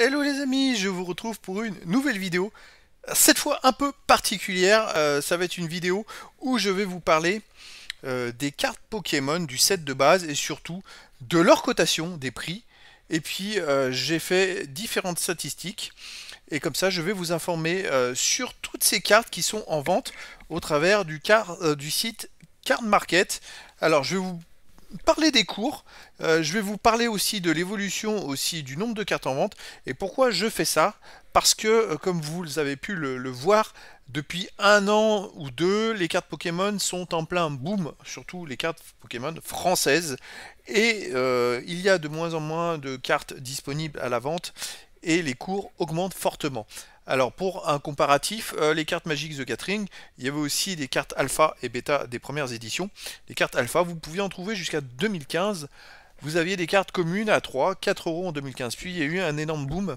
Hello les amis, je vous retrouve pour une nouvelle vidéo, cette fois un peu particulière, euh, ça va être une vidéo où je vais vous parler euh, des cartes Pokémon du set de base et surtout de leur cotation, des prix, et puis euh, j'ai fait différentes statistiques, et comme ça je vais vous informer sur toutes ces cartes qui sont en vente au travers du, du site Card Market. Alors je vais vous parler des cours, euh, je vais vous parler aussi de l'évolution aussi du nombre de cartes en vente et pourquoi je fais ça parce que euh, comme vous avez pu le, voir depuis un an ou deux les cartes Pokémon sont en plein boom surtout les cartes Pokémon françaises et euh, il y a de moins en moins de cartes disponibles à la vente et les cours augmentent fortement. Alors pour un comparatif, euh, les cartes Magic The Gathering, il y avait aussi des cartes alpha et bêta des premières éditions. Les cartes alpha, vous pouviez en trouver jusqu'à 2015. Vous aviez des cartes communes à 3, 4 euros en 2015. Puis il y a eu un énorme boom.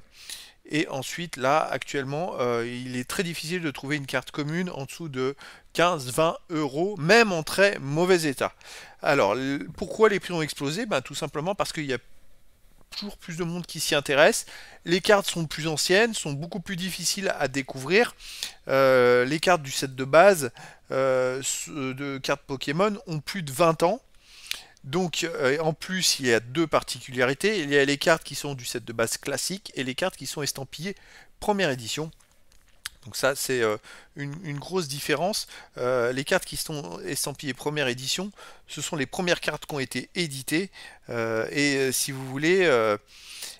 Et ensuite, là, actuellement, euh, il est très difficile de trouver une carte commune en dessous de 15-20 euros, même en très mauvais état. Alors, pourquoi les prix ont explosé ben, Tout simplement parce qu'il n'y a toujours plus de monde qui s'y intéresse. Les cartes sont plus anciennes, sont beaucoup plus difficiles à découvrir. Euh, les cartes du set de base euh, euh, de cartes Pokémon ont plus de 20 ans. Donc en plus il y a deux particularités. Il y a les cartes qui sont du set de base classique et les cartes qui sont estampillées première édition. Donc ça, c'est euh, une, grosse différence. Euh, les cartes qui sont estampillées première édition, ce sont les premières cartes qui ont été éditées. Euh, et si vous voulez,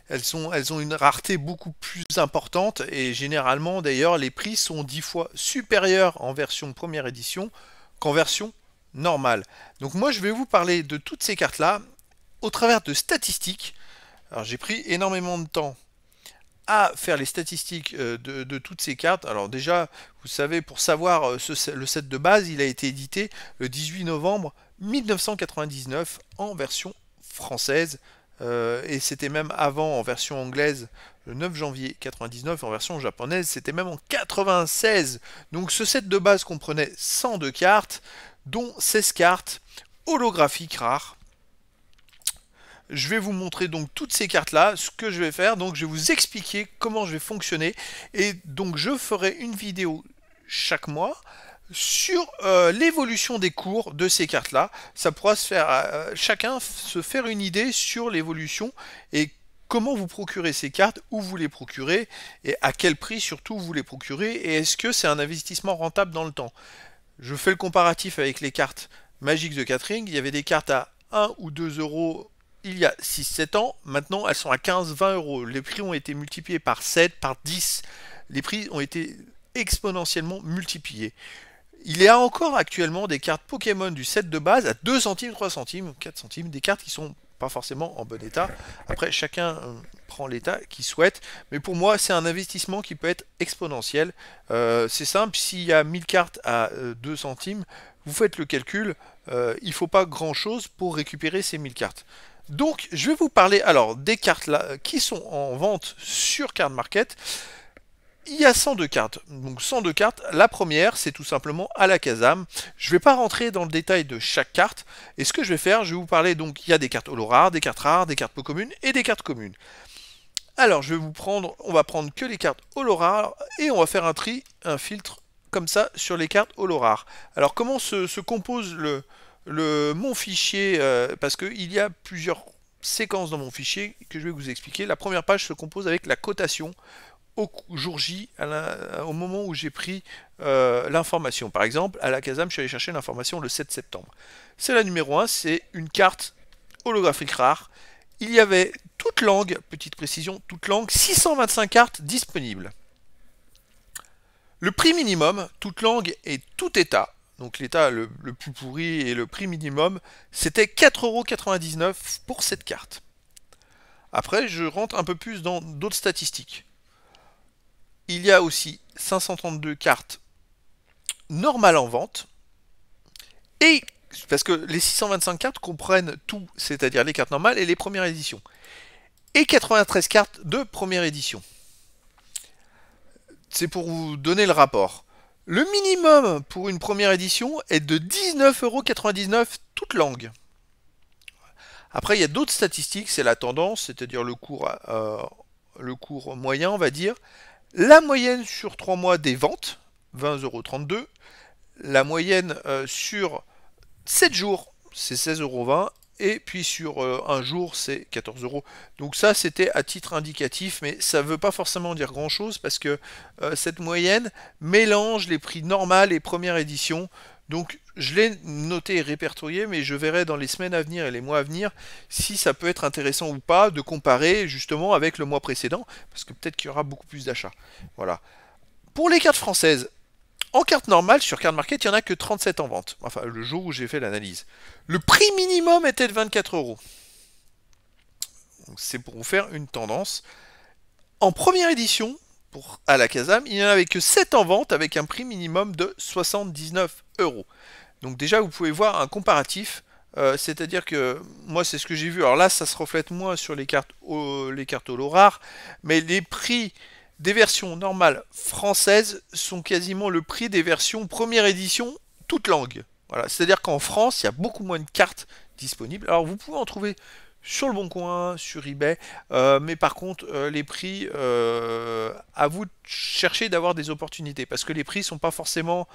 elles, elles ont une rareté beaucoup plus importante. Et généralement, d'ailleurs, les prix sont 10 fois supérieurs en version première édition qu'en version normale. Donc moi, je vais vous parler de toutes ces cartes-là au travers de statistiques. Alors j'ai pris énormément de temps à faire les statistiques euh, de, toutes ces cartes. Alors déjà, vous savez, pour savoir euh, le set de base, il a été édité le 18 novembre 1999 en version française. Euh, et c'était même avant en version anglaise le 9 janvier 99 en version japonaise c'était même en 96 donc ce set de base comprenait 102 cartes dont 16 cartes holographiques rares je vais vous montrer donc toutes ces cartes là, ce que je vais faire, donc je vais vous expliquer comment je vais fonctionner et donc je ferai une vidéo chaque mois sur euh, l'évolution des cours de ces cartes là. Ça pourra se faire, euh, chacun se faire une idée sur l'évolution et comment vous procurez ces cartes, où vous les procurez et à quel prix surtout vous les procurez et est-ce que c'est un investissement rentable dans le temps. Je fais le comparatif avec les cartes magiques de Catherine. il y avait des cartes à 1 ou 2 euros il y a 6-7 ans. Maintenant, elles sont à 15-20 euros. Les prix ont été multipliés par 7, par 10. Les prix ont été exponentiellement multipliés. Il y a encore actuellement des cartes Pokémon du set de base à 2 centimes, 3 centimes, 4 centimes, des cartes qui sont pas forcément en bon état. Après, chacun euh, prend l'état qu'il souhaite. Mais pour moi, c'est un investissement qui peut être exponentiel. Euh, c'est simple, s'il y a 1000 cartes à 2 euh, centimes, vous faites le calcul, il il faut pas grand-chose pour récupérer ces 1000 cartes. Donc, je vais vous parler alors des cartes qui sont en vente sur Card Market. Il y a 102 cartes. Donc 102 cartes. La première, c'est tout simplement à la Je ne vais pas rentrer dans le détail de chaque carte. Et ce que je vais faire, je vais vous parler. Donc il y a des cartes holo rares, des cartes rares, des cartes peu communes et des cartes communes. Alors je vais vous prendre, on va prendre que les cartes holo rares et on va faire un tri, un filtre comme ça sur les cartes holo rares. Alors comment se compose le, le, mon fichier, euh, parce qu'il y a plusieurs séquences dans mon fichier que je vais vous expliquer. La première page se compose avec la cotation au jour J, au moment où j'ai pris euh, l'information. Par exemple, à la CASAM, je suis allé chercher l'information le 7 septembre. C'est la numéro 1, c'est une carte holographique rare. Il y avait toute langue, petite précision, toute langue, 625 cartes disponibles. Le prix minimum, toute langue et tout état, donc l'état le, plus pourri et le prix minimum, c'était 4,99€ pour cette carte. Après, je rentre un peu plus dans d'autres statistiques. Il y a aussi 532 cartes normales en vente. Et, parce que les 625 cartes comprennent tout, c'est-à-dire les cartes normales et les premières éditions. Et 93 cartes de première édition. C'est pour vous donner le rapport. Le minimum pour une première édition est de 19,99€ toute langue. Après, il y a d'autres statistiques, c'est la tendance, c'est-à-dire le, cours, euh, moyen, on va dire. La moyenne sur 3 mois des ventes, 20,32€. La moyenne euh, sur 7 jours, c'est 16,20€ et puis sur euh, un jour c'est 14 euros. Donc ça c'était à titre indicatif, mais ça ne veut pas forcément dire grand chose parce que euh, cette moyenne mélange les prix normal et première édition. Donc je l'ai noté et répertorié, mais je verrai dans les semaines à venir et les mois à venir si ça peut être intéressant ou pas de comparer justement avec le mois précédent, parce que peut-être qu'il y aura beaucoup plus d'achats. Voilà. Pour les cartes françaises, en carte normale, sur Card Market, il n'y en a que 37 en vente. Enfin, le jour où j'ai fait l'analyse. Le prix minimum était de 24 euros. C'est pour vous faire une tendance. En première édition, pour, à la Casam, il n'y en avait que 7 en vente avec un prix minimum de 79 euros. Donc déjà, vous pouvez voir un comparatif. Euh, c'est-à-dire que moi, c'est ce que j'ai vu. Alors là, ça se reflète moins sur les cartes, au, les cartes au lot rares, mais les prix des versions normales françaises sont quasiment le prix des versions première édition, toute langue. Voilà, c'est-à-dire qu'en France, il y a beaucoup moins de cartes disponibles. Alors vous pouvez en trouver sur le bon coin, sur eBay, euh, mais par contre euh, les prix, euh, à vous de chercher d'avoir des opportunités, parce que les prix sont pas forcément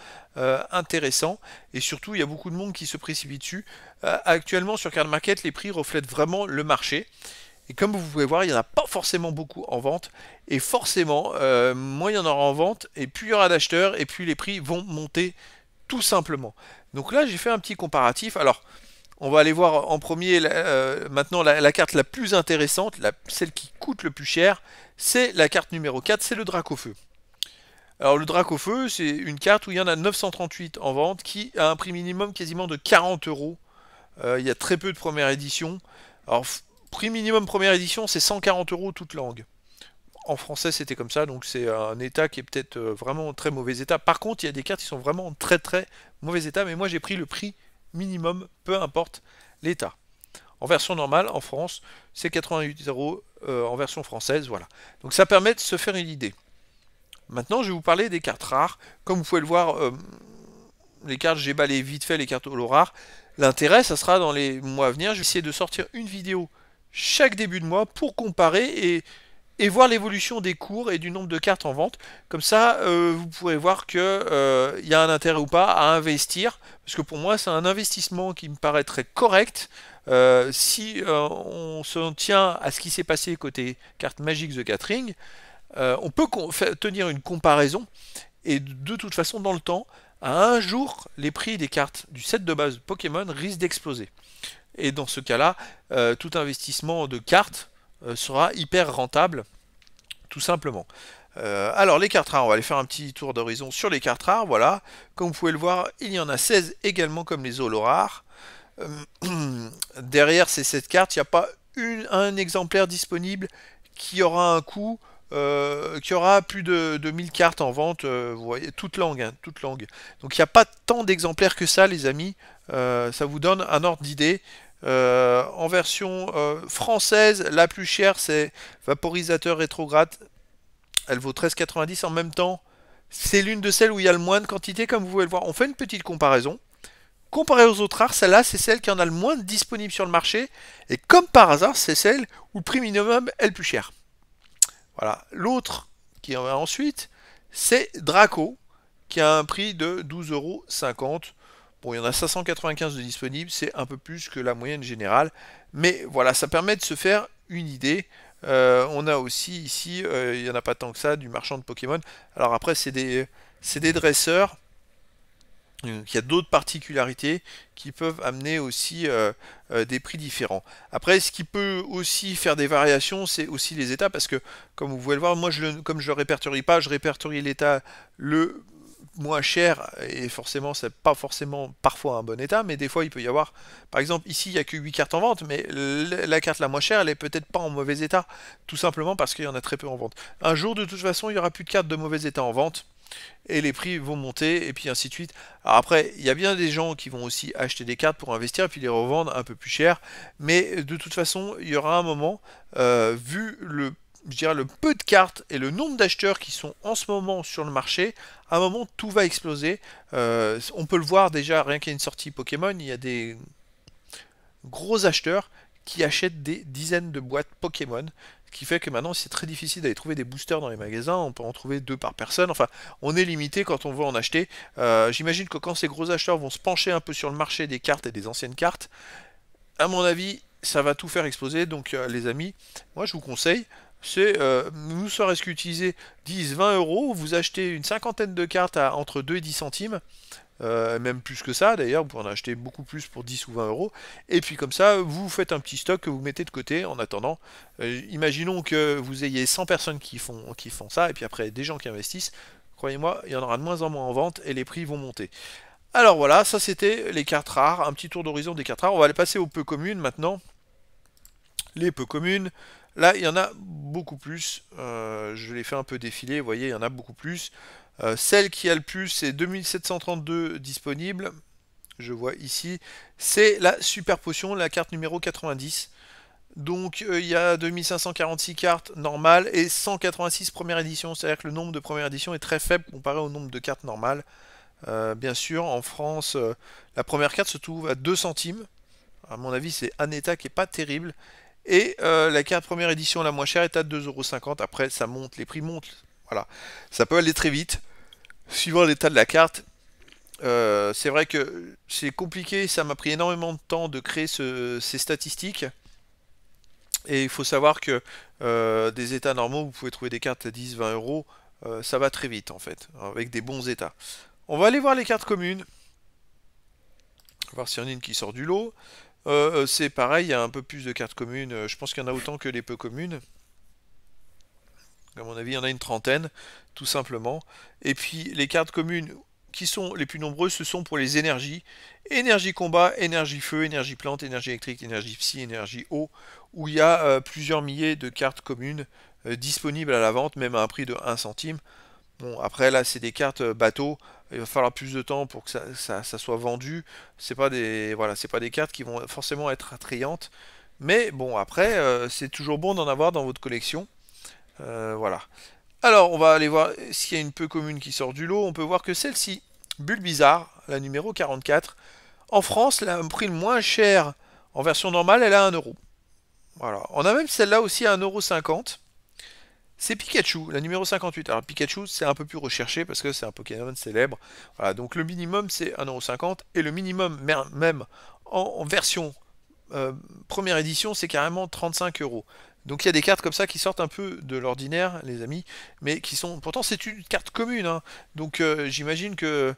intéressants, et surtout il y a beaucoup de monde qui se précipite dessus. actuellement sur Card Market, les prix reflètent vraiment le marché. Et comme vous pouvez voir, il n'y en a pas forcément beaucoup en vente. Et forcément, euh, moins il y en aura en vente, et plus il y aura d'acheteurs, et plus les prix vont monter tout simplement. Donc là, j'ai fait un petit comparatif. Alors, on va aller voir en premier euh, maintenant la, carte la plus intéressante, celle qui coûte le plus cher, c'est la carte numéro 4, c'est le drac au feu. Alors le drac au feu, c'est une carte où il y en a 938 en vente qui a un prix minimum quasiment de 40 euros. Euh, il y a très peu de première édition. Alors prix minimum première édition, c'est 140 euros toute langue. En français, c'était comme ça, donc c'est un état qui est peut-être euh, vraiment très mauvais état. Par contre, il y a des cartes qui sont vraiment en très très mauvais état, mais moi j'ai pris le prix minimum, peu importe l'état. En version normale, en France, c'est 88 euros euh, en version française, voilà. Donc ça permet de se faire une idée. Maintenant, je vais vous parler des cartes rares. Comme vous pouvez le voir, euh, les cartes, j'ai balayé vite fait les cartes holo rares. L'intérêt, ça sera dans les mois à venir. Je vais essayer de sortir une vidéo chaque début de mois pour comparer et, voir l'évolution des cours et du nombre de cartes en vente. Comme ça, euh, vous pourrez voir qu'il euh, y a un intérêt ou pas à investir. Parce que pour moi, c'est un investissement qui me paraît très correct. Euh, si on s'en tient à ce qui s'est passé côté cartes Magic The Gathering, on peut tenir une comparaison. Et de toute façon, dans le temps, à un jour, les prix des cartes du set de base Pokémon risquent d'exploser. Et dans ce cas-là, euh, tout investissement de cartes euh, sera hyper rentable, tout simplement. Euh, alors les cartes rares, on va aller faire un petit tour d'horizon sur les cartes rares, voilà. Comme vous pouvez le voir, il y en a 16 également comme les holo rares. derrière ces 7 cartes, il n'y a pas un exemplaire disponible qui aura un coût qui aura plus de, de, 1000 cartes en vente, vous voyez, toute langue, hein, Donc il n'y a pas tant d'exemplaires que ça, les amis. ça vous donne un ordre d'idée euh, en version euh, française, la plus chère, c'est Vaporisateur Rétrograde. Elle vaut 13,90 en même temps. C'est l'une de celles où il y a le moins de quantité, comme vous pouvez le voir. On fait une petite comparaison. Comparé aux autres rares, celle-là, c'est celle qui en a le moins de disponible sur le marché. Et comme par hasard, c'est celle où le prix minimum est le plus cher. Voilà. L'autre qui en va ensuite, c'est Draco, qui a un prix de 12,50 Bon, il y en a 595 de disponibles, c'est un peu plus que la moyenne générale. Mais voilà, ça permet de se faire une idée. Euh, on a aussi ici, euh, il n'y en a pas tant que ça, du marchand de Pokémon. Alors après, c'est des, dresseurs. qui euh, il a d'autres particularités qui peuvent amener aussi des prix différents. Après, ce qui peut aussi faire des variations, c'est aussi les états, parce que comme vous pouvez le voir, moi je comme je ne répertorie pas, je répertorie l'état le moins cher et forcément c'est pas forcément parfois un bon état mais des fois il peut y avoir par exemple ici il n'y a que 8 cartes en vente mais la carte la moins chère elle est peut-être pas en mauvais état tout simplement parce qu'il y en a très peu en vente un jour de toute façon il n'y aura plus de cartes de mauvais état en vente et les prix vont monter et puis ainsi de suite après il y a bien des gens qui vont aussi acheter des cartes pour investir et puis les revendre un peu plus cher mais de toute façon il y aura un moment euh, vu le je dirais, le peu de cartes et le nombre d'acheteurs qui sont en ce moment sur le marché, à un moment tout va exploser. Euh, on peut le voir déjà, rien qu'à une sortie Pokémon, il y a des gros acheteurs qui achètent des dizaines de boîtes Pokémon. Ce qui fait que maintenant c'est très difficile d'aller trouver des boosters dans les magasins, on peut en trouver deux par personne, enfin on est limité quand on veut en acheter. Euh, j'imagine que quand ces gros acheteurs vont se pencher un peu sur le marché des cartes et des anciennes cartes, à mon avis ça va tout faire exploser, donc euh, les amis, moi je vous conseille, c'est euh, nous serait-ce qu'utiliser 10, 20 euros, vous achetez une cinquantaine de cartes à entre 2 et 10 centimes, euh, même plus que ça d'ailleurs, vous pouvez en acheter beaucoup plus pour 10 ou 20 euros, et puis comme ça, vous faites un petit stock que vous mettez de côté en attendant. Euh, imaginons que vous ayez 100 personnes qui font, qui font ça, et puis après des gens qui investissent, croyez-moi, il y en aura de moins en moins en vente et les prix vont monter. Alors voilà, ça c'était les cartes rares, un petit tour d'horizon des cartes rares. On va aller passer aux peu communes maintenant. Les peu communes, Là, il y en a beaucoup plus. Euh, je l'ai fait un peu défiler, vous voyez, il y en a beaucoup plus. Euh, celle qui a le plus, c'est 2732 disponibles, Je vois ici. C'est la super potion, la carte numéro 90. Donc euh, il y a 2546 cartes normales et 186 premières éditions. C'est-à-dire que le nombre de premières éditions est très faible comparé au nombre de cartes normales. bien sûr, en France, la première carte se trouve à 2 centimes. À mon avis, c'est un état qui n'est pas terrible. Et euh, la carte première édition la moins chère est à 2,50€. Après, ça monte, les prix montent. Voilà. Ça peut aller très vite, suivant l'état de la carte. Euh, c'est vrai que c'est compliqué, ça m'a pris énormément de temps de créer ces statistiques. Et il faut savoir que euh, des états normaux, vous pouvez trouver des cartes à 10, 20 euros. Ça va très vite en fait, hein, avec des bons états. On va aller voir les cartes communes. On va voir s'il y en a une qui sort du lot. Euh, euh, c'est pareil, il y a un peu plus de cartes communes. Euh, je pense qu'il y en a autant que les peu communes. À mon avis, il y en a une trentaine, tout simplement. Et puis, les cartes communes qui sont les plus nombreuses, ce sont pour les énergies. Énergie combat, énergie feu, énergie plante, énergie électrique, énergie psy, énergie eau, où il y a plusieurs milliers de cartes communes disponibles à la vente, même à un prix de 1 centime. Bon, après, là, c'est des cartes bateau il va falloir plus de temps pour que ça, soit vendu. C'est pas des voilà, c'est pas des cartes qui vont forcément être attrayantes. Mais bon, après, euh, c'est toujours bon d'en avoir dans votre collection. Euh, voilà. Alors, on va aller voir s'il y a une peu commune qui sort du lot. On peut voir que celle-ci, Bulle Bizarre, la numéro 44, en France, la prix le moins cher en version normale, elle a 1€. Voilà. On a même celle-là aussi à 1,50€ c'est Pikachu, la numéro 58. Alors Pikachu, c'est un peu plus recherché parce que c'est un Pokémon célèbre. Voilà, donc le minimum, c'est 1,50€ et le minimum même en, version euh, première édition, c'est carrément 35€, Donc il y a des cartes comme ça qui sortent un peu de l'ordinaire, les amis, mais qui sont... Pourtant, c'est une carte commune, hein. donc euh, j'imagine que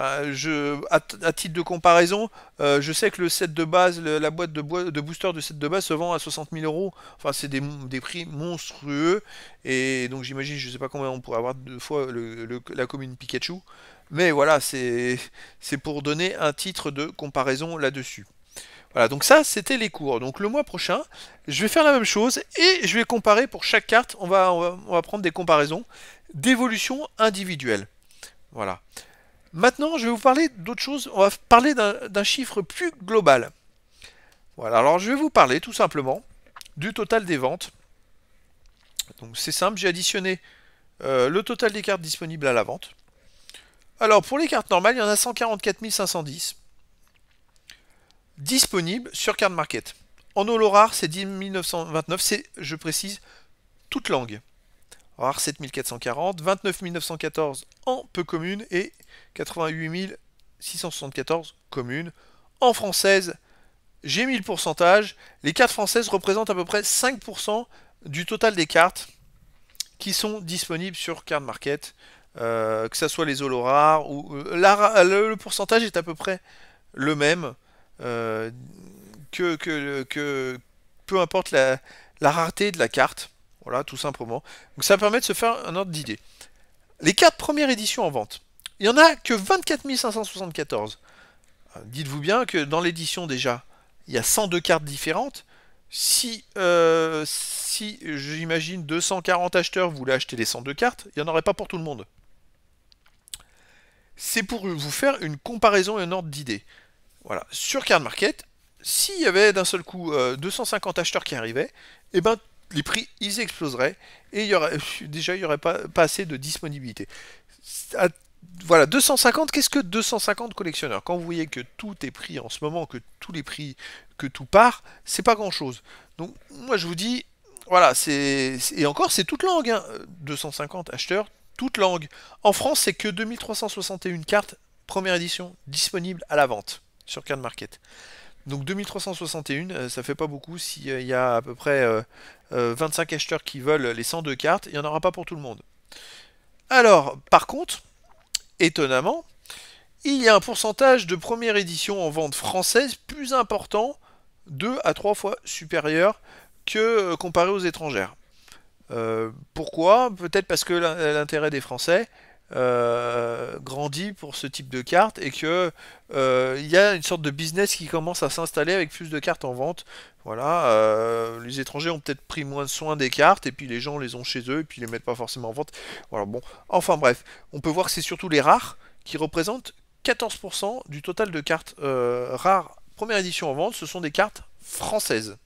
euh, à, titre de comparaison, euh, je sais que le set de base, la boîte de, de, booster de set de base se vend à 60 000 euros. Enfin, c'est des, prix monstrueux. Et donc, j'imagine, je ne sais pas combien on pourrait avoir deux fois la commune Pikachu. Mais voilà, c'est pour donner un titre de comparaison là-dessus. Voilà, donc ça, c'était les cours. Donc le mois prochain, je vais faire la même chose et je vais comparer pour chaque carte. on va prendre des comparaisons d'évolution individuelle. Voilà. Maintenant, je vais vous parler d'autre chose. On va parler d'un chiffre plus global. Voilà, alors je vais vous parler tout simplement du total des ventes. Donc c'est simple, j'ai additionné euh, le total des cartes disponibles à la vente. Alors pour les cartes normales, il y en a 144 510 disponibles sur Card Market. En holo rare, c'est 10 929, c'est, je précise, toute langue. 7440, 29 914 en peu commune et 88 674 communes. En française, j'ai mis le pourcentage. Les cartes françaises représentent à peu près 5% du total des cartes qui sont disponibles sur Card Market, euh, que ce soit les holos rares ou. Euh, le, pourcentage est à peu près le même euh, que, que, peu importe la rareté de la carte. Voilà, tout simplement. Donc ça permet de se faire un ordre d'idée. Les 4 premières éditions en vente, il n'y en a que 24 574. Euh, dites-vous bien que dans l'édition déjà, il y a 102 cartes différentes. Si, euh, si j'imagine 240 acheteurs voulaient acheter les 102 cartes, il n'y en aurait pas pour tout le monde. C'est pour vous faire une comparaison et un ordre d'idée. Voilà, sur Card Market, s'il y avait d'un seul coup 250 euh, acheteurs qui arrivaient, et eh ben les prix ils exploseraient et il y aurait, déjà il n'y aurait pas, assez de disponibilité. voilà, 250, qu'est-ce que 250 collectionneurs Quand vous voyez que tout est pris en ce moment, que tous les prix, que tout part, c'est pas grand-chose. Donc moi je vous dis, voilà, c'est... Et encore, c'est toute langue, hein. 250 acheteurs, toute langue. En France, c'est que 2361 cartes, première édition, disponibles à la vente sur Card Market. Donc 2361, euh, ça fait pas beaucoup. S'il euh, y a à peu près 25 euh, acheteurs qui veulent les 102 cartes, il n'y en aura pas pour tout le monde. Alors, par contre, étonnamment, il y a un pourcentage de première édition en vente française plus important, 2 à 3 fois supérieur, que comparé aux étrangères. pourquoi Peut-être parce que l'intérêt des Français euh, grandit pour ce type de cartes et que euh, il y a une sorte de business qui commence à s'installer avec plus de cartes en vente. Voilà, euh, les étrangers ont peut-être pris moins de soin des cartes et puis les gens les ont chez eux et puis les mettent pas forcément en vente. Voilà, bon, enfin bref, on peut voir que c'est surtout les rares qui représentent 14% du total de cartes rares première édition en vente, ce sont des cartes françaises.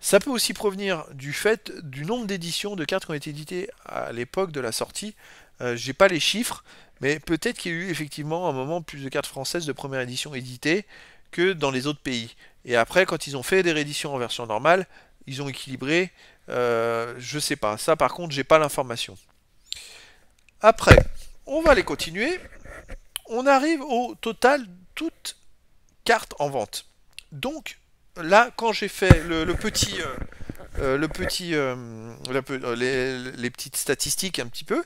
Ça peut aussi provenir du fait du nombre d'éditions de cartes qui ont été éditées à l'époque de la sortie euh, j'ai pas les chiffres, mais peut-être qu'il y a eu effectivement un moment plus de cartes françaises de première édition éditées que dans les autres pays. Et après, quand ils ont fait des rééditions en version normale, ils ont équilibré. Euh, je sais pas. Ça, par contre, j'ai pas l'information. Après, on va les continuer. On arrive au total toutes cartes en vente. Donc, là, quand j'ai fait le, petit, euh, euh, le petit, euh, euh, les, petites statistiques un petit peu.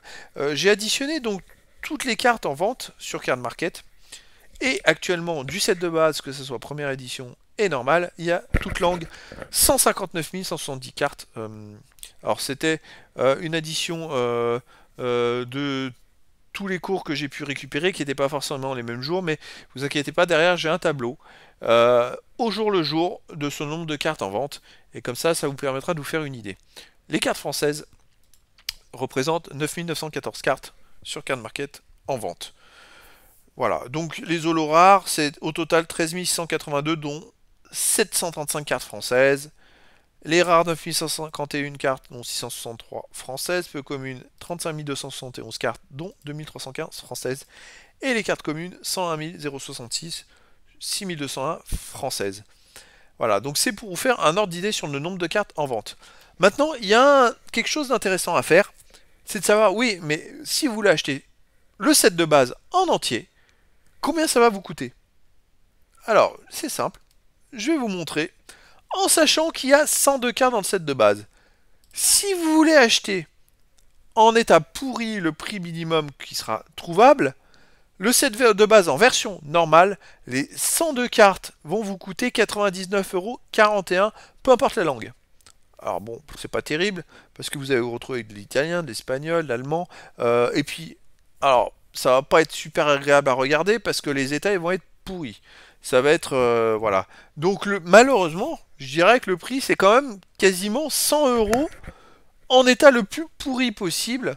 j'ai additionné donc toutes les cartes en vente sur Card Market. Et actuellement, du set de base, que ce soit première édition et normale, il y a toute langue 159 170 cartes. alors c'était une addition de tous les cours que j'ai pu récupérer qui n'étaient pas forcément les mêmes jours, mais vous inquiétez pas, derrière j'ai un tableau euh, au jour le jour de ce nombre de cartes en vente. Et comme ça, ça vous permettra de vous faire une idée. Les cartes françaises représentent 9914 cartes sur Card Market en vente. Voilà, donc les zolos rares, c'est au total 13682 dont 735 cartes françaises. Les rares 9151 cartes, dont 663 françaises. Peu communes, 35 271 cartes, dont 2315 françaises. Et les cartes communes, 101 066 6201 française. Voilà, donc c'est pour vous faire un ordre d'idée sur le nombre de cartes en vente. Maintenant, il y a quelque chose d'intéressant à faire, c'est de savoir, oui, mais si vous voulez acheter le set de base en entier, combien ça va vous coûter Alors, c'est simple, je vais vous montrer, en sachant qu'il y a 102 cartes dans le set de base. Si vous voulez acheter en état pourri le prix minimum qui sera trouvable, le set de base en version normale, les 102 cartes vont vous coûter 99,41€, peu importe la langue. Alors bon, c'est pas terrible, parce que vous allez vous retrouver de l'italien, de l'espagnol, de l'allemand, euh, et puis, alors, ça va pas être super agréable à regarder, parce que les états vont être pourris. Ça va être, euh, voilà. Donc malheureusement, je dirais que le prix, c'est quand même quasiment 100 euros en état le plus pourri possible,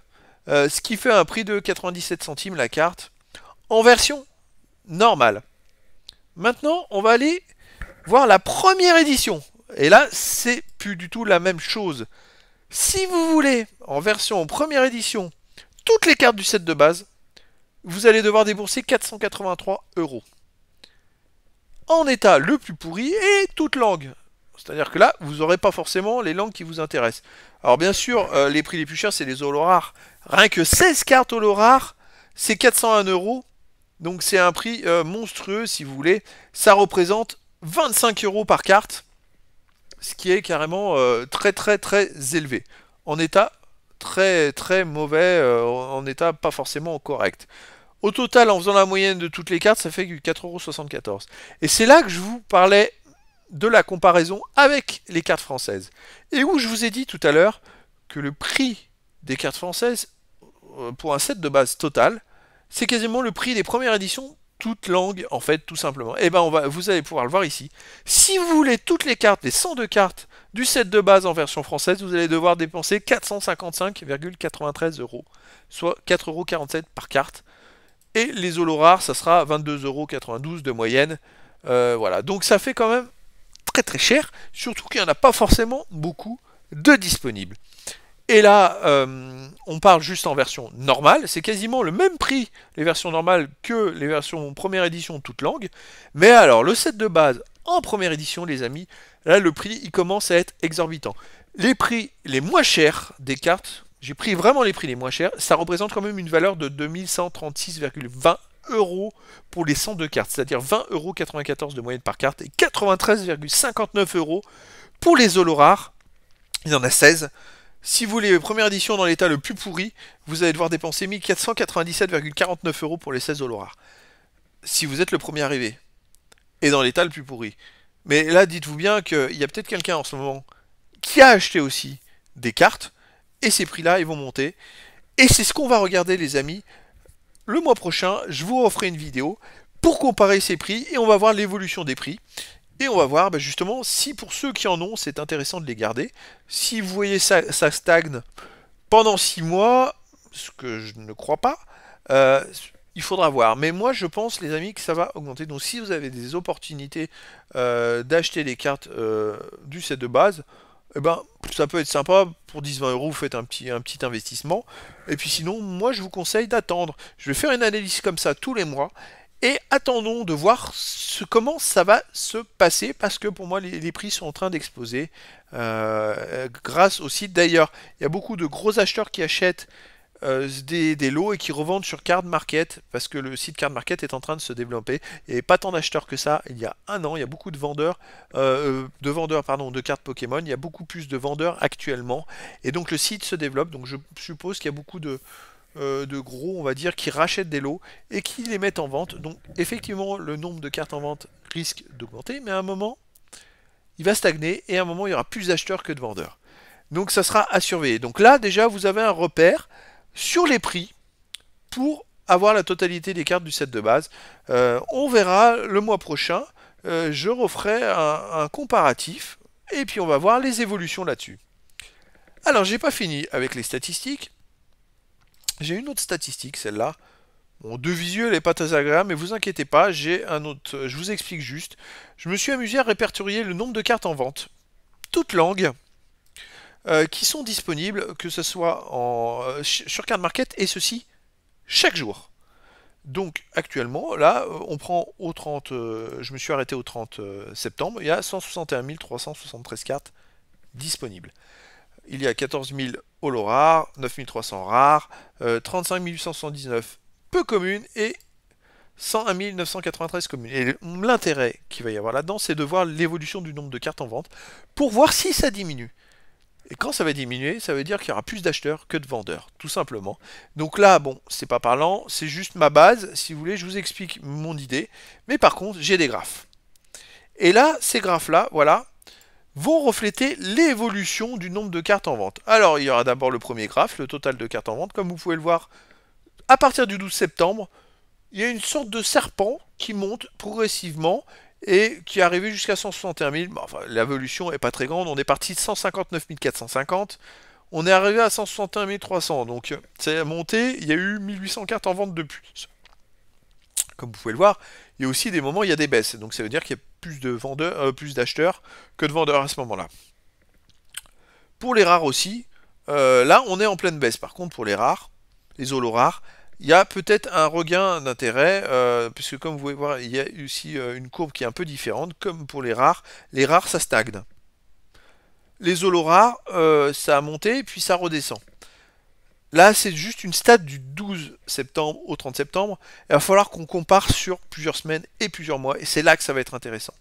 euh, ce qui fait un prix de 97 centimes la carte en version normale. Maintenant, on va aller voir la première édition. Et là, c'est plus du tout la même chose. Si vous voulez, en version première édition, toutes les cartes du set de base, vous allez devoir débourser 483 euros. En état le plus pourri et toute langue. C'est-à-dire que là, vous n'aurez pas forcément les langues qui vous intéressent. Alors bien sûr, euh, les prix les plus chers, c'est les holo rares. Rien que 16 cartes holo rare c'est 401 euros. Donc c'est un prix euh, monstrueux si vous voulez. Ça représente 25 euros par carte, ce qui est carrément euh, très très très élevé. En état très très mauvais, euh, en état pas forcément correct. Au total, en faisant la moyenne de toutes les cartes, ça fait 4,74€. Et c'est là que je vous parlais de la comparaison avec les cartes françaises. Et où je vous ai dit tout à l'heure que le prix des cartes françaises, pour un set de base total, c'est quasiment le prix des premières éditions, toutes langues en fait, tout simplement. Et eh ben on va, vous allez pouvoir le voir ici. Si vous voulez toutes les cartes, les 102 cartes du set de base en version française, vous allez devoir dépenser 455,93 euros, soit 4,47 euros par carte. Et les holos rares, ça sera 22,92 euros de moyenne. Euh, voilà, donc ça fait quand même très très cher, surtout qu'il n'y en a pas forcément beaucoup de disponibles. Et là, euh, on parle juste en version normale. C'est quasiment le même prix, les versions normales, que les versions première édition toute langue, Mais alors, le set de base en première édition, les amis, là, le prix, il commence à être exorbitant. Les prix les moins chers des cartes, j'ai pris vraiment les prix les moins chers, ça représente quand même une valeur de 2136,20 euros pour les 102 cartes, c'est-à-dire 20,94 euros de moyenne par carte et 93,59 euros pour les holo Il y en a 16. Si vous voulez première édition dans l'état le plus pourri, vous allez devoir dépenser 1497,49 euros pour les 16 dollars. Si vous êtes le premier arrivé. Et dans l'état le plus pourri. Mais là, dites-vous bien qu'il y a peut-être quelqu'un en ce moment qui a acheté aussi des cartes, et ces prix-là, ils vont monter. Et c'est ce qu'on va regarder, les amis. Le mois prochain, je vous referai une vidéo pour comparer ces prix, et on va voir l'évolution des prix. Et on va voir bah, justement si pour ceux qui en ont, c'est intéressant de les garder. Si vous voyez ça, ça stagne pendant 6 mois, ce que je ne crois pas, euh, il faudra voir. Mais moi je pense les amis que ça va augmenter. Donc si vous avez des opportunités euh, d'acheter les cartes euh, du set de base, eh ben, ça peut être sympa. Pour 10-20 euros, vous faites un petit, un petit investissement. Et puis sinon, moi, je vous conseille d'attendre. Je vais faire une analyse comme ça tous les mois. Et attendons de voir comment ça va se passer, parce que pour moi, les, prix sont en train d'exploser. Euh, grâce au site d'ailleurs, il y a beaucoup de gros acheteurs qui achètent euh, des, lots et qui revendent sur Card Market parce que le site Card Market est en train de se développer et pas tant d'acheteurs que ça. Il y a un an, il y a beaucoup de vendeurs, euh, de vendeurs pardon, de cartes Pokémon. Il y a beaucoup plus de vendeurs actuellement et donc le site se développe. Donc je suppose qu'il y a beaucoup de, euh, de gros, on va dire, qui rachètent des lots et qui les mettent en vente. Donc effectivement, le nombre de cartes en vente risque d'augmenter, mais à un moment, il va stagner et à un moment, il y aura plus d'acheteurs que de vendeurs. Donc ça sera à surveiller. Donc là, déjà, vous avez un repère sur les prix pour avoir la totalité des cartes du set de base. Euh, on verra le mois prochain. Euh, je referai un, comparatif et puis on va voir les évolutions là-dessus. Alors j'ai pas fini avec les statistiques. J'ai une autre statistique, celle-là. Mon deux visuels, elle pas très agréable, mais vous inquiétez pas, j'ai un autre. Je vous explique juste. Je me suis amusé à répertorier le nombre de cartes en vente, toutes langues, euh, qui sont disponibles, que ce soit euh, sur Card Market, et ceci chaque jour. Donc actuellement, là, euh, on prend au 30, je me suis arrêté au 30 septembre, il y a 161 373 cartes disponibles. Il y a 14 000 holo rare, 9300 rares, 35 euh, peu communes et 101 993 communes. Et l'intérêt qu'il va y avoir là-dedans, c'est de voir l'évolution du nombre de cartes en vente pour voir si ça diminue. Et quand ça va diminuer, ça veut dire qu'il y aura plus d'acheteurs que de vendeurs, tout simplement. Donc là, bon, c'est pas parlant, c'est juste ma base. Si vous voulez, je vous explique mon idée. Mais par contre, j'ai des graphes. Et là, ces graphes-là, voilà, vont refléter l'évolution du nombre de cartes en vente. Alors, il y aura d'abord le premier graphe, le total de cartes en vente. Comme vous pouvez le voir, à partir du 12 septembre, il y a une sorte de serpent qui monte progressivement et qui est arrivé jusqu'à 161 000. enfin, l'évolution n'est pas très grande. On est parti de 159 450. On est arrivé à 161 300. Donc, c'est monté. Il y a eu 1800 cartes en vente depuis. Comme vous pouvez le voir, il y a aussi des moments où il y a des baisses. Donc, ça veut dire qu'il y a plus de vendeurs, euh, plus d'acheteurs que de vendeurs à ce moment-là. Pour les rares aussi, euh, là on est en pleine baisse. Par contre pour les rares, les holos rares, il y a peut-être un regain d'intérêt, euh, puisque comme vous pouvez voir, il y a aussi une courbe qui est un peu différente, comme pour les rares, les rares ça stagne. Les holos rares, ça a monté, puis ça redescend. Là, c'est juste une stat du 12 septembre au 30 septembre. Il va falloir qu'on compare sur plusieurs semaines et plusieurs mois. Et c'est là que ça va être intéressant.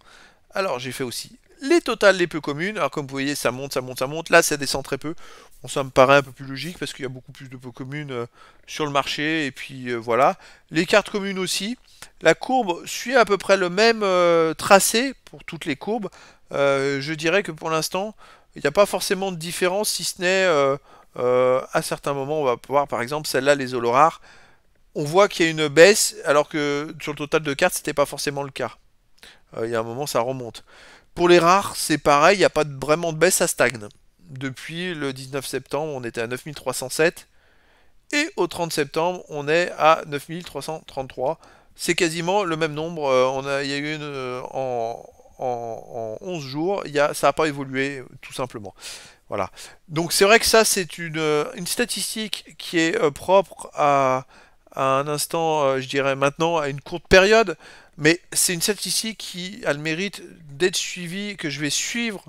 Alors, j'ai fait aussi les totales les peu communes. Alors, comme vous voyez, ça monte, ça monte, ça monte. Là, ça descend très peu. Bon, ça me paraît un peu plus logique parce qu'il y a beaucoup plus de peu communes euh, sur le marché. Et puis, euh, voilà. Les cartes communes aussi. La courbe suit à peu près le même euh, tracé pour toutes les courbes. je dirais que pour l'instant, il n'y a pas forcément de différence si ce n'est euh, à certains moments, on va pouvoir, par exemple, celle-là, les rares, on voit qu'il y a une baisse, alors que sur le total de cartes, c'était pas forcément le cas. Euh, il y a un moment, ça remonte. Pour les rares, c'est pareil, il n'y a pas vraiment de baisse, ça stagne. Depuis le 19 septembre, on était à 9307, et au 30 septembre, on est à 9333. C'est quasiment le même nombre. Euh, on a, il y a eu une, en, 11 jours, ça n'a pas évolué, tout simplement. Voilà. Donc c'est vrai que ça, c'est une, euh, statistique qui est euh, propre à, un instant, euh, je dirais maintenant, à une courte période, mais c'est une statistique qui a le mérite d'être suivie, que je vais suivre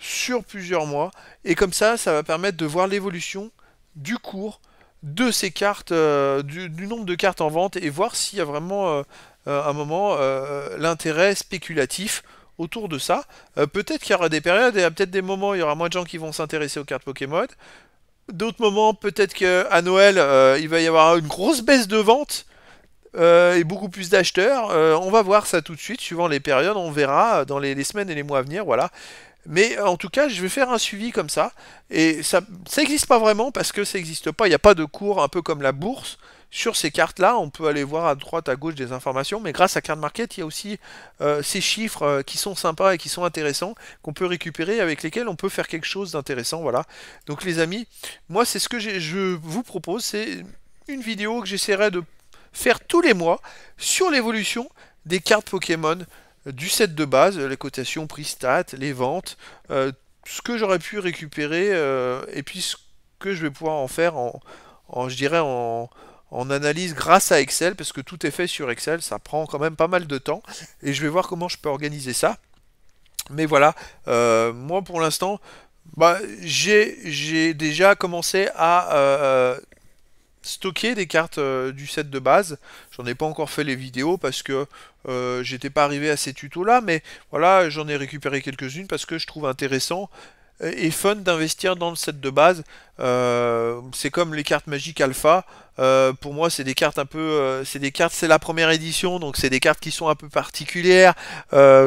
sur plusieurs mois, et comme ça, ça va permettre de voir l'évolution du cours de ces cartes, du, du, nombre de cartes en vente, et voir s'il y a vraiment à un moment l'intérêt spéculatif autour de ça. Euh, peut-être qu'il y aura des périodes et peut-être des moments il y aura moins de gens qui vont s'intéresser aux cartes Pokémon. D'autres moments, peut-être qu'à Noël, euh, il va y avoir une grosse baisse de vente euh, et beaucoup plus d'acheteurs. on va voir ça tout de suite, suivant les périodes, on verra dans les, semaines et les mois à venir, voilà. Mais en tout cas, je vais faire un suivi comme ça. Et ça n'existe pas vraiment parce que ça n'existe pas. Il n'y a pas de cours un peu comme la bourse. Sur ces cartes-là, on peut aller voir à droite, à gauche des informations, mais grâce à Card Market, il y a aussi euh, ces chiffres euh, qui sont sympas et qui sont intéressants, qu'on peut récupérer, avec lesquels on peut faire quelque chose d'intéressant, voilà. Donc les amis, moi c'est ce que je vous propose, c'est une vidéo que j'essaierai de faire tous les mois sur l'évolution des cartes Pokémon du set de base, les cotations, prix stats, les ventes, euh, ce que j'aurais pu récupérer et puis ce que je vais pouvoir en faire en je dirais en, en analyse grâce à Excel, parce que tout est fait sur Excel, ça prend quand même pas mal de temps, et je vais voir comment je peux organiser ça. Mais voilà, euh, moi pour l'instant, bah, j'ai déjà commencé à euh, stocker des cartes euh, du set de base. J'en ai pas encore fait les vidéos parce que j'étais pas arrivé à ces tutos là, mais voilà, j'en ai récupéré quelques-unes parce que je trouve intéressant et fun d'investir dans le set de base. Euh, c'est comme les cartes magiques alpha. Euh, pour moi, c'est des cartes un peu, euh, c'est des cartes, c'est la première édition, donc c'est des cartes qui sont un peu particulières.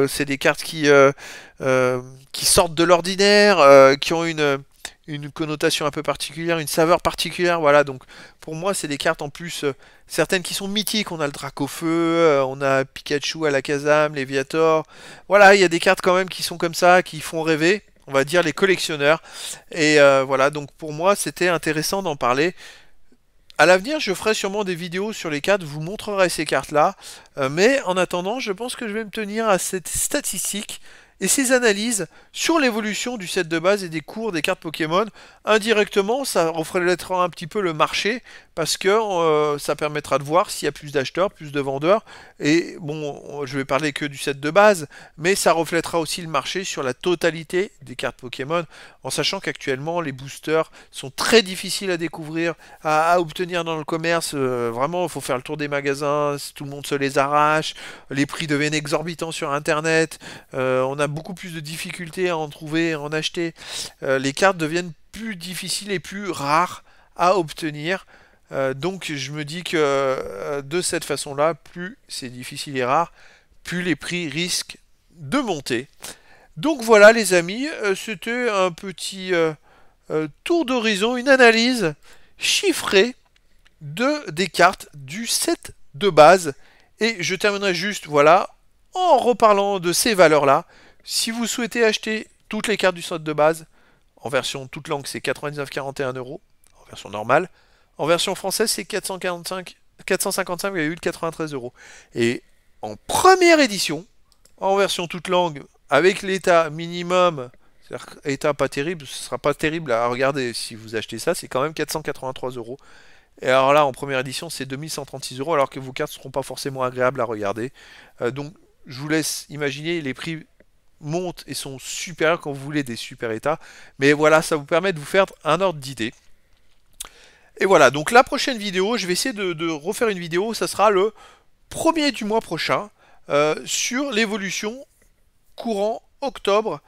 c'est des cartes qui qui sortent de l'ordinaire, qui ont une une connotation un peu particulière, une saveur particulière, voilà. Donc pour moi, c'est des cartes en plus, certaines qui sont mythiques. On a le Dracofeu, on a Pikachu à la Kazam, Léviator. Voilà, il y a des cartes quand même qui sont comme ça, qui font rêver on va dire les collectionneurs. Et euh, voilà, donc pour moi c'était intéressant d'en parler. À l'avenir, je ferai sûrement des vidéos sur les cartes, vous montrerai ces cartes-là. Euh, mais en attendant, je pense que je vais me tenir à cette statistique et ses analyses sur l'évolution du set de base et des cours des cartes Pokémon. Indirectement, ça reflètera un petit peu le marché parce que euh, ça permettra de voir s'il y a plus d'acheteurs, plus de vendeurs. Et bon, je vais parler que du set de base, mais ça reflètera aussi le marché sur la totalité des cartes Pokémon, en sachant qu'actuellement les boosters sont très difficiles à découvrir, à, obtenir dans le commerce. Euh, vraiment, il faut faire le tour des magasins, tout le monde se les arrache, les prix deviennent exorbitants sur Internet. Euh, on a beaucoup plus de difficultés à en trouver, à en acheter. Euh, les cartes deviennent plus difficiles et plus rares à obtenir. Euh, donc je me dis que euh, de cette façon-là, plus c'est difficile et rare, plus les prix risquent de monter. Donc voilà les amis, c'était un petit tour d'horizon, une analyse chiffrée de, des cartes du set de base. Et je terminerai juste, voilà, en reparlant de ces valeurs-là. Si vous souhaitez acheter toutes les cartes du slot de base, en version toute langue c'est 99,41 euros, en version normale. En version française c'est eu 455, euros. Et en première édition, en version toute langue, avec l'état minimum, c'est-à-dire état pas terrible, ce sera pas terrible à regarder si vous achetez ça, c'est quand même 483 euros. Et alors là, en première édition, c'est 2136 euros, alors que vos cartes ne seront pas forcément agréables à regarder. Euh, donc, je vous laisse imaginer les prix montent et sont supérieurs quand vous voulez des super états. Mais voilà, ça vous permet de vous faire un ordre d'idée. Et voilà, donc la prochaine vidéo, je vais essayer de, refaire une vidéo, ça sera le premier du mois prochain, euh, sur l'évolution courant octobre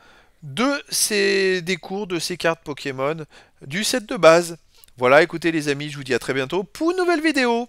de ces, des cours de ces cartes Pokémon du set de base. Voilà, écoutez les amis, je vous dis à très bientôt pour une nouvelle vidéo